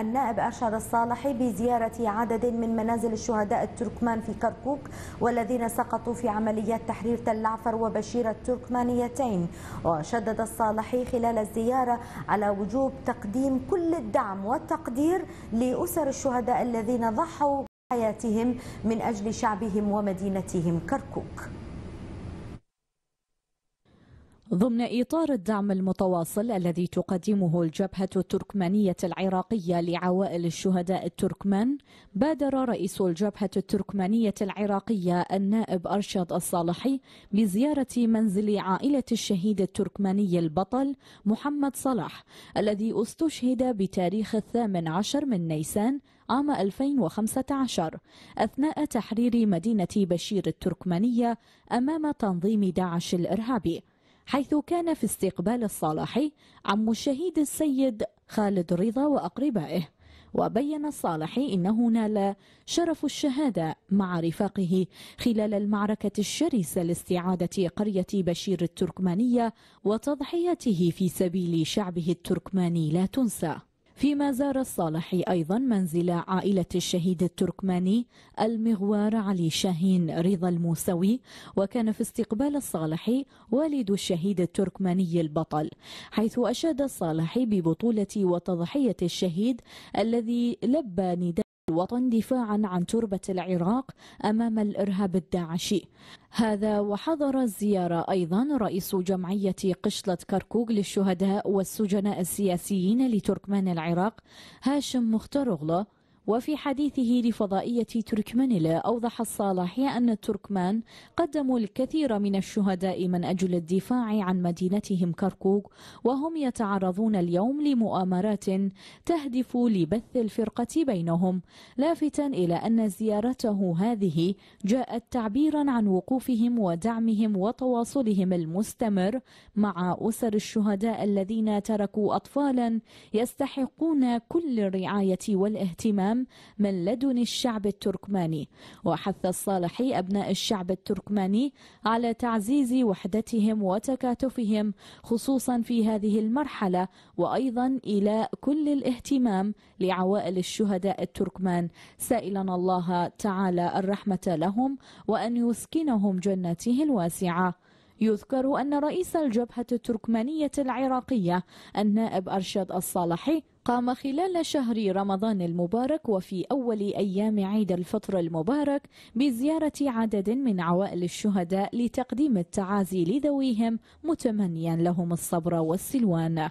النائب أرشاد الصالحي بزيارة عدد من منازل الشهداء التركمان في كركوك والذين سقطوا في عمليات تحرير تل العفر وبشير التركمانيتين وشدد الصالحي خلال الزيارة على وجوب تقديم كل الدعم والتقدير لأسر الشهداء الذين ضحوا حياتهم من أجل شعبهم ومدينتهم كركوك ضمن إطار الدعم المتواصل الذي تقدمه الجبهة التركمانية العراقية لعوائل الشهداء التركمان بادر رئيس الجبهة التركمانية العراقية النائب أرشد الصالحي بزيارة منزل عائلة الشهيد التركماني البطل محمد صلاح الذي استشهد بتاريخ الثامن عشر من نيسان عام 2015 أثناء تحرير مدينة بشير التركمانية أمام تنظيم داعش الإرهابي حيث كان في استقبال الصالحي عم الشهيد السيد خالد رضا وأقربائه وبين الصالحي انه نال شرف الشهاده مع رفاقه خلال المعركه الشرسه لاستعاده قريه بشير التركمانيه وتضحياته في سبيل شعبه التركماني لا تنسى فيما زار الصالحي أيضا منزل عائلة الشهيد التركماني المغوار علي شاهين رضا الموسوي وكان في استقبال الصالحي والد الشهيد التركماني البطل حيث أشاد الصالحي ببطولة وتضحية الشهيد الذي لبى نداء الوطن دفاعا عن تربة العراق أمام الإرهاب الداعشي هذا وحضر الزيارة أيضا رئيس جمعية قشلة كركوك للشهداء والسجناء السياسيين لتركمان العراق هاشم مخترغلة وفي حديثه لفضائية تركمانيلا أوضح الصالحي أن التركمان قدموا الكثير من الشهداء من أجل الدفاع عن مدينتهم كركوك وهم يتعرضون اليوم لمؤامرات تهدف لبث الفرقة بينهم لافتا إلى أن زيارته هذه جاءت تعبيرا عن وقوفهم ودعمهم وتواصلهم المستمر مع أسر الشهداء الذين تركوا أطفالا يستحقون كل الرعاية والاهتمام الدم من لدن الشعب التركماني وحث الصالحي أبناء الشعب التركماني على تعزيز وحدتهم وتكاتفهم خصوصا في هذه المرحلة وأيضا إلى كل الاهتمام لعوائل الشهداء التركمان سائلا الله تعالى الرحمة لهم وأن يسكنهم جناته الواسعة يذكر أن رئيس الجبهة التركمانية العراقية النائب أرشد الصالحي قام خلال شهر رمضان المبارك وفي أول أيام عيد الفطر المبارك بزيارة عدد من عوائل الشهداء لتقديم التعازي لذويهم متمنيا لهم الصبر والسلوان